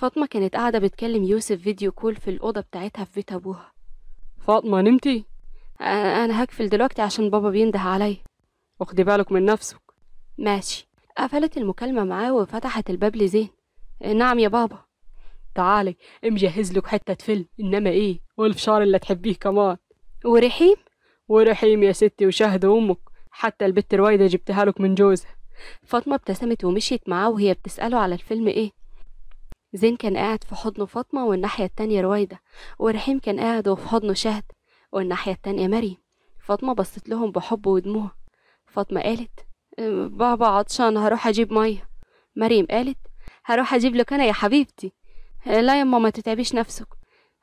فاطمة كانت قاعدة بتكلم يوسف فيديو كول في الأوضة بتاعتها في بيت أبوها فاطمة نمتي؟ أنا هقفل دلوقتي عشان بابا بينده عليا واخدي بالك من نفسك ماشي قفلت المكالمة معاه وفتحت الباب لزين نعم يا بابا تعالي مجهز لك حتة فيلم إنما إيه والفشار اللي تحبيه كمان ورحيم ورحيم يا ستي وشهد أمك حتى البت رويدة جبتها لك من جوزها فاطمة ابتسمت ومشيت معاه وهي بتسأله على الفيلم إيه زين كان قاعد في حضن فاطمة والناحية التانية رويدة ورحيم كان قاعد وفي حضنه شهد والناحية التانية مريم فاطمة بصت لهم بحب ودموع فاطمة قالت بابا عطشان هروح أجيب مية مريم قالت هروح أجيب لك أنا يا حبيبتي لا يما ماما تتعبيش نفسك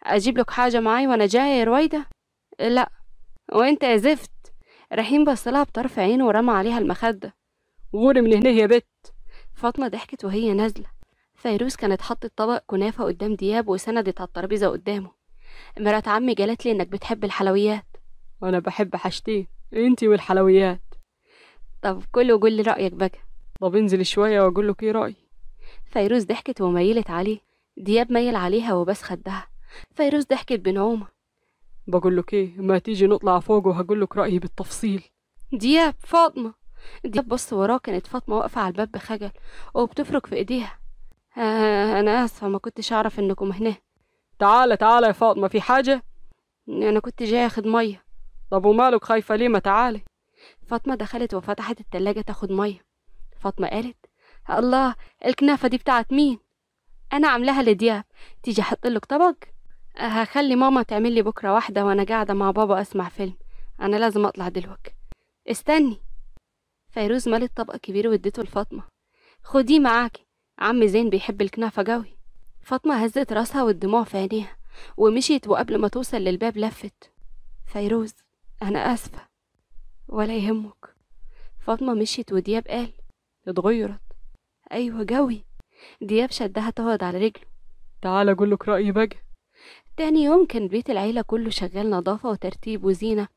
أجيب لك حاجة معايا وأنا جاية يا رويدة لا وأنت يا زفت رحيم بصلها بطرف عينه ورمى عليها المخدة غوري من هنا يا بت فاطمة ضحكت وهي نازلة فيروز كانت حطت طبق كنافة قدام دياب وسندت على الترابيزة قدامه مرات عمي جالت لي إنك بتحب الحلويات وأنا بحب حاجتين انتي والحلويات طب كله وقول لي رأيك بقى طب انزل شوية وأقول لك إيه رأيي فيروز ضحكت وميلت عليه دياب ميل عليها وبس خدها فيروز ضحكت بنعومة بقول لك إيه ما تيجي نطلع فوق وهقول لك رأيي بالتفصيل دياب فاطمة دياب بص وراه كانت فاطمة واقفة على الباب بخجل وبتفرك في إيديها آه أنا آسفة ما كنتش أعرف إنكم هنا تعالى تعالى يا فاطمة في حاجة؟ أنا كنت جاية أخد مية طب ومالك خايفة ليه ما تعالي فاطمة دخلت وفتحت التلاجة تاخد مية فاطمة قالت الله الكنافة دي بتاعت مين؟ أنا عاملاها لدياب تيجي أحطلك طبق؟ هخلي ماما تعمل لي بكرة واحدة وأنا قاعدة مع بابا أسمع فيلم أنا لازم أطلع دلوقتي استني فيروز مالت طبق كبير واديته لفاطمة خديه معاكي عم زين بيحب الكنافة جوي فاطمة هزت راسها والدموع في عينيها ومشيت وقبل ما توصل للباب لفت فيروز أنا آسفة ولا يهمك فاطمة مشيت ودياب قال اتغيرت أيوة جوي دياب شدها تقعد على رجله تعال أقولك رأيي بقى تاني يوم كان بيت العيلة كله شغال نظافة وترتيب وزينة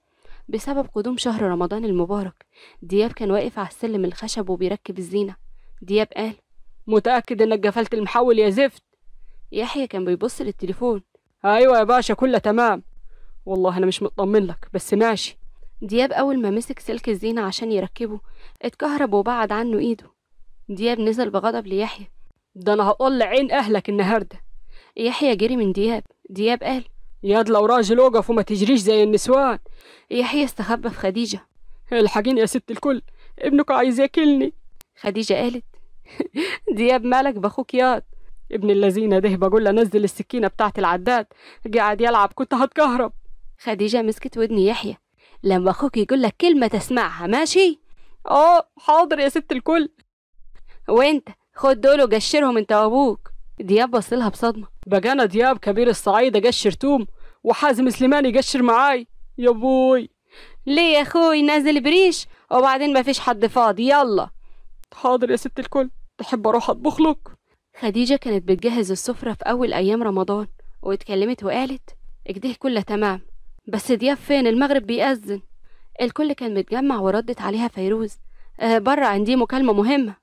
بسبب قدوم شهر رمضان المبارك دياب كان واقف على السلم الخشب وبيركب الزينة دياب قال متأكد إنك قفلت المحول يا زفت يحيى كان بيبص للتليفون أيوة يا باشا كله تمام والله أنا مش مطمن لك بس ماشي دياب أول ما مسك سلك الزينة عشان يركبه اتكهرب وبعد عنه إيده دياب نزل بغضب ليحيى ده أنا هطلع عين أهلك النهاردة يحيى جري من دياب دياب قال ياد لو راجل اوقف وما تجريش زي النسوان يحيى استخبى في خديجة الحقيني يا ست الكل ابنك عايز ياكلني خديجة قالت دياب مالك باخوك ياد ابن اللذينه ده بقول له نزل السكينه بتاعت العداد قاعد يلعب كنت هتكهرب خديجه مسكت ودن يحيى لما اخوك يقول لك كلمه تسمعها ماشي اه حاضر يا ست الكل وانت خد دول وقشرهم انت وابوك دياب بصلها بصدمه بجانا دياب كبير الصعيد اقشر توم وحازم سليمان يقشر معاي يا بوي ليه يا اخوي نازل بريش وبعدين مفيش حد فاضي يلا حاضر يا ست الكل تحب أروح أطبخ لك؟ خديجة كانت بتجهز السفرة في أول أيام رمضان واتكلمت وقالت اجده كله تمام بس دياب فين المغرب بيأذن الكل كان متجمع وردت عليها فيروز أه بره عندي مكالمة مهمة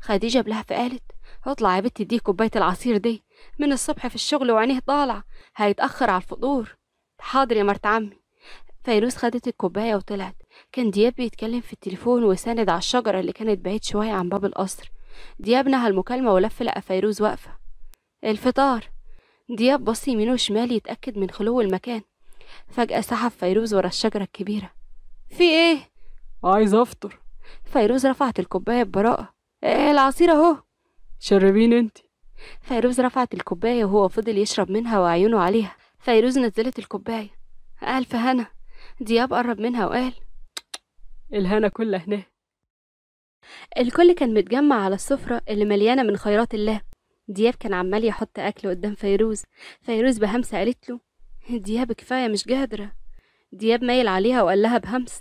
خديجة بلهفة فقالت اطلع يا بنتي اديه كوباية العصير دي من الصبح في الشغل وعينيه طالع هيتأخر على الفطور حاضر يا مرت عمي فيروز خدت الكوباية وطلعت كان دياب بيتكلم في التليفون وساند على الشجرة اللي كانت بعيد شوية عن باب القصر ديابنا هالمكالمة ولف لقى فيروز واقفة الفطار دياب بص يمين وشمال يتأكد من خلو المكان فجأة سحب فيروز ورا الشجرة الكبيرة في ايه؟ عايز افطر فيروز رفعت الكوباية ببراءة ايه العصير اهو شربين انت فيروز رفعت الكوباية وهو فضل يشرب منها وعيونه عليها فيروز نزلت الكوباية ألف هنا دياب قرب منها وقال الهنا كلها هناك الكل كان متجمع على السفرة اللي مليانة من خيرات الله دياب كان عمال يحط أكل قدام فيروز فيروز بهمسة قالت له دياب كفاية مش قادرة دياب مايل عليها وقال لها بهمس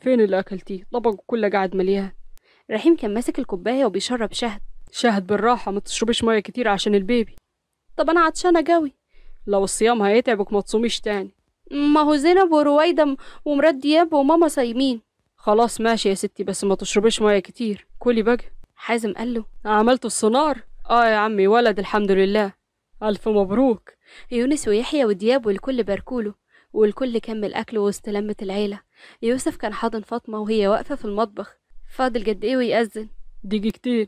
فين اللي أكلتيه طبق كله قاعد مليان رحيم كان ماسك الكوباية وبيشرب شهد شهد بالراحة ما تشربيش مية كتير عشان البيبي طب أنا عطشانة قوي لو الصيام هيتعبك ما تصوميش تاني ما هو زينب ورويدة ومراد دياب وماما صايمين خلاص ماشي يا ستي بس ما تشربيش ميه كتير كلي بقى حازم قال له عملت السونار اه يا عمي ولد الحمد لله الف مبروك يونس ويحيى ودياب والكل باركوله والكل كمل اكل وسط لمه العيله يوسف كان حاضن فاطمه وهي واقفه في المطبخ فاضل قد ايه ويأذن دقيقتين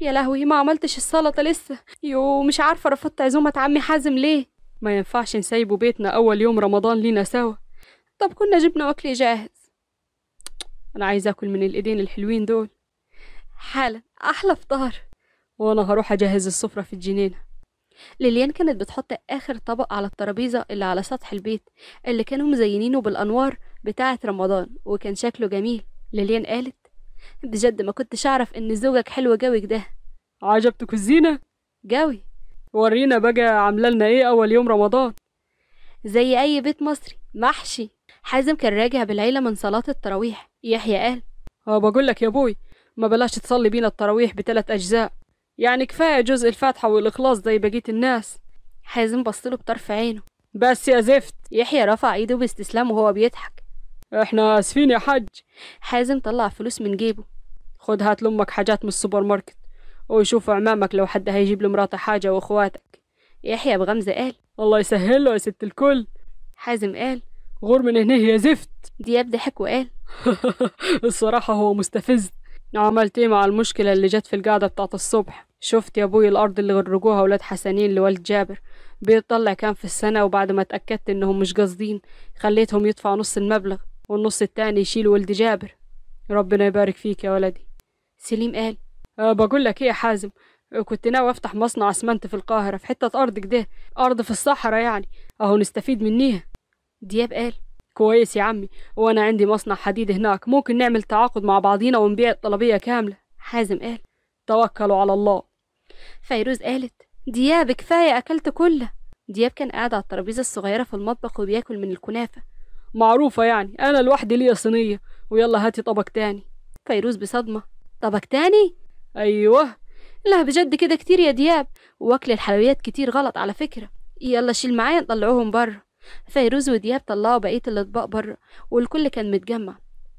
يا لهوي ما عملتش السلطه لسه يو مش عارفه رفضت عزومه عمي حازم ليه ما ينفعش نسيبه بيتنا اول يوم رمضان لينا سوا طب كنا جبنا اكل جاهز أنا عايز أكل من الإيدين الحلوين دول حالا أحلى فطار وأنا هروح أجهز السفرة في الجنينة ليليان كانت بتحط آخر طبق على الترابيزة اللي على سطح البيت اللي كانوا مزينينه بالأنوار بتاعة رمضان وكان شكله جميل ليليان قالت بجد ما كنتش أعرف إن زوجك حلو جوي كده عجبتك الزينة؟ جوي ورينا بقى عاملالنا إيه أول يوم رمضان زي أي بيت مصري محشي حازم كان راجع بالعيلة من صلاة التراويح يحيى قال اه بقول لك يا ابوي ما بلاش تصلي بينا التراويح بثلاث اجزاء يعني كفايه جزء الفاتحه والاخلاص زي بقيه الناس حازم بص له بطرف عينه بس يا زفت يحيى رفع ايده باستسلام وهو بيضحك احنا اسفين يا حاج حازم طلع فلوس من جيبه خد هات لامك حاجات من السوبر ماركت ويشوف عمامك لو حد هيجيب لمراته حاجة واخواتك يحيى بغمزة قال الله يسهل له يا ست الكل حازم قال غور من هنا يا زفت دياب ضحك وقال الصراحة هو مستفز عملت ايه مع المشكلة اللي جت في القعدة بتاعت الصبح شفت يا ابوي الارض اللي غرقوها ولاد حسنين لوالد جابر بيطلع كام في السنة وبعد ما اتأكدت انهم مش قاصدين خليتهم يدفعوا نص المبلغ والنص التاني يشيل ولد جابر ربنا يبارك فيك يا ولدي سليم قال أه بقول لك ايه يا حازم كنت ناوي افتح مصنع اسمنت في القاهرة في حتة ارض كده ارض في الصحراء يعني اهو نستفيد منيها دياب قال كويس يا عمي وانا عندي مصنع حديد هناك ممكن نعمل تعاقد مع بعضينا ونبيع الطلبية كاملة حازم قال توكلوا على الله فيروز قالت دياب كفاية أكلت كله دياب كان قاعد على الترابيزة الصغيرة في المطبخ وبياكل من الكنافة معروفة يعني أنا لوحدي ليا صينية ويلا هاتي طبق تاني فيروز بصدمة طبق تاني؟ أيوه لا بجد كده كتير يا دياب واكل الحلويات كتير غلط على فكرة يلا شيل معايا نطلعوهم بره فيروز ودياب طلعوا بقية الأطباق بره والكل كان متجمع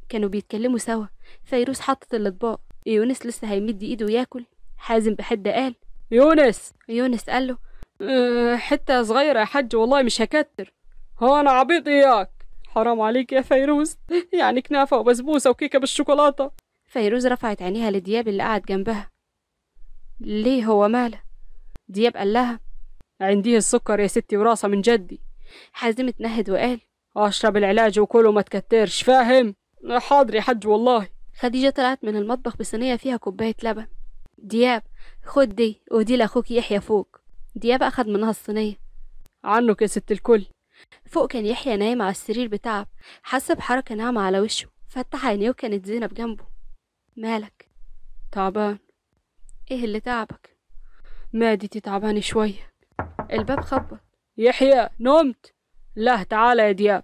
كانوا بيتكلموا سوا فيروز حطت الأطباق يونس لسه هيمد إيده وياكل حازم بحدة قال يونس يونس قال له آه، حتة صغيرة يا حاج والله مش هكتر هو أنا عبيط إياك حرام عليك يا فيروز يعني كنافة وبسبوسة وكيكة بالشوكولاتة فيروز رفعت عينيها لدياب اللي قعد جنبها ليه هو ماله دياب قال لها عنديه السكر يا ستي وراسة من جدي حازم اتنهد وقال اشرب العلاج وكله ما تكترش فاهم حاضر يا حاج والله خديجة طلعت من المطبخ بصينية فيها كوباية لبن دياب خد دي ودي لأخوك يحيى فوق دياب أخد منها الصينية عنك يا ست الكل فوق كان يحيى نايم على السرير بتعب حس بحركة ناعمة على وشه فتح عينيه وكانت زينب جنبه مالك تعبان ايه اللي تعبك مادتي تعبانة شوية الباب خبط يحيى نمت لا تعالى يا دياب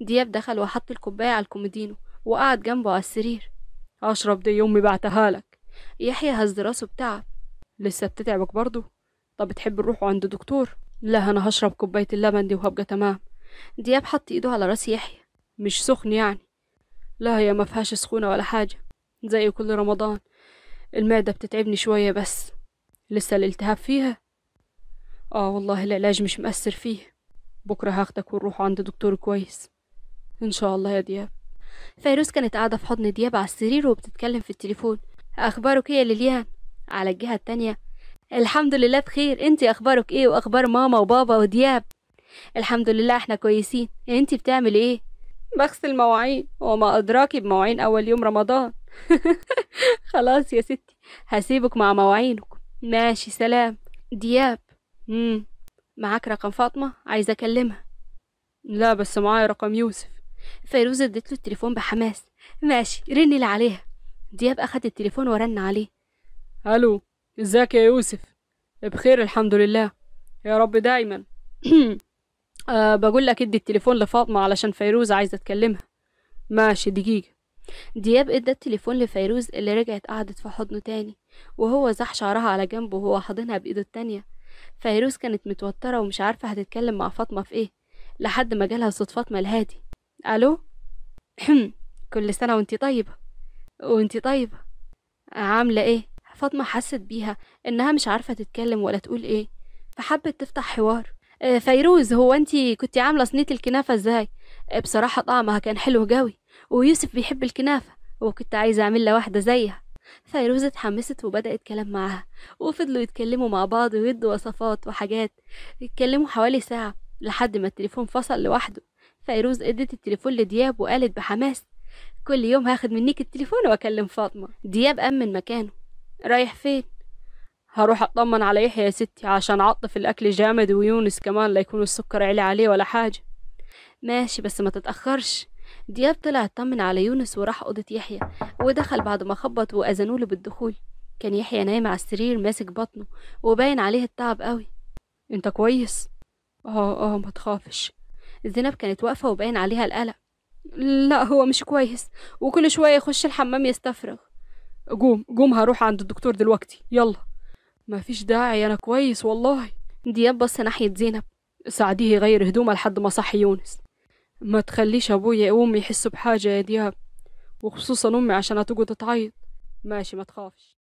دياب دخل وحط الكوباية على الكوميدينو وقعد جنبه على السرير أشرب دي أمي بعتها لك يحيى هز راسه بتعب لسه بتتعبك برضه طب تحب نروح عند دكتور لا أنا هشرب كوباية اللبن دي وهبقى تمام دياب حط إيده على راس يحيى مش سخن يعني لا هي ما فيهاش سخونة ولا حاجة زي كل رمضان المعدة بتتعبني شوية بس لسه الالتهاب فيها آه والله العلاج مش مأثر فيه بكرة هاخدك ونروح عند دكتور كويس إن شاء الله يا دياب فيروز كانت قاعدة في حضن دياب على السرير وبتتكلم في التليفون أخبارك إيه يا ليليان؟ على الجهة التانية الحمد لله بخير انتي أخبارك إيه وأخبار ماما وبابا ودياب الحمد لله احنا كويسين انتي بتعمل إيه؟ بغسل مواعين وما أدراكي بمواعين أول يوم رمضان خلاص يا ستي هسيبك مع مواعينك ماشي سلام دياب مم. معاك رقم فاطمة عايزة أكلمها لا بس معايا رقم يوسف فيروز اديت له التليفون بحماس ماشي رني اللي عليها دياب أخد التليفون ورن عليه ألو ازيك يا يوسف بخير الحمد لله يا رب دايما أه بقول لك ادي التليفون لفاطمة علشان فيروز عايزة تكلمها ماشي دقيقة دياب ادى التليفون لفيروز اللي رجعت قعدت في حضنه تاني وهو زح شعرها على جنبه وهو حاضنها بإيده التانية فيروز كانت متوترة ومش عارفة هتتكلم مع فاطمة في ايه لحد ما جالها صوت فاطمة الهادي الو كل سنة وانتي طيبة وانتي طيبة عاملة ايه فاطمة حست بيها انها مش عارفة تتكلم ولا تقول ايه فحبت تفتح حوار آه فيروز هو انتي كنتي عاملة صينية الكنافة ازاي آه، بصراحة طعمها كان حلو قوي ويوسف بيحب الكنافة وكنت عايزة اعمل له واحدة زيها فيروز اتحمست وبدأت كلام معاها وفضلوا يتكلموا مع بعض ويدوا وصفات وحاجات اتكلموا حوالي ساعة لحد ما التليفون فصل لوحده فيروز ادت التليفون لدياب وقالت بحماس كل يوم هاخد منيك التليفون واكلم فاطمة دياب قام من مكانه رايح فين؟ هروح اطمن على يحيى يا ستي عشان عطف الاكل جامد ويونس كمان لا يكون السكر عالي عليه ولا حاجة ماشي بس ما تتأخرش دياب طلع اطمن على يونس وراح أوضة يحيى ودخل بعد ما خبط وأذنوله بالدخول كان يحيى نايم على السرير ماسك بطنه وباين عليه التعب قوي انت كويس اه اه ما تخافش زينب كانت واقفة وباين عليها القلق لا هو مش كويس وكل شوية يخش الحمام يستفرغ جوم جوم هروح عند الدكتور دلوقتي يلا مفيش داعي انا كويس والله دياب بص ناحية زينب ساعديه يغير هدومها لحد ما صحي يونس ما تخليش ابويا وامي يحسوا بحاجه يا دياب وخصوصا امي عشان هتقعد تعيط ماشي ما تخافش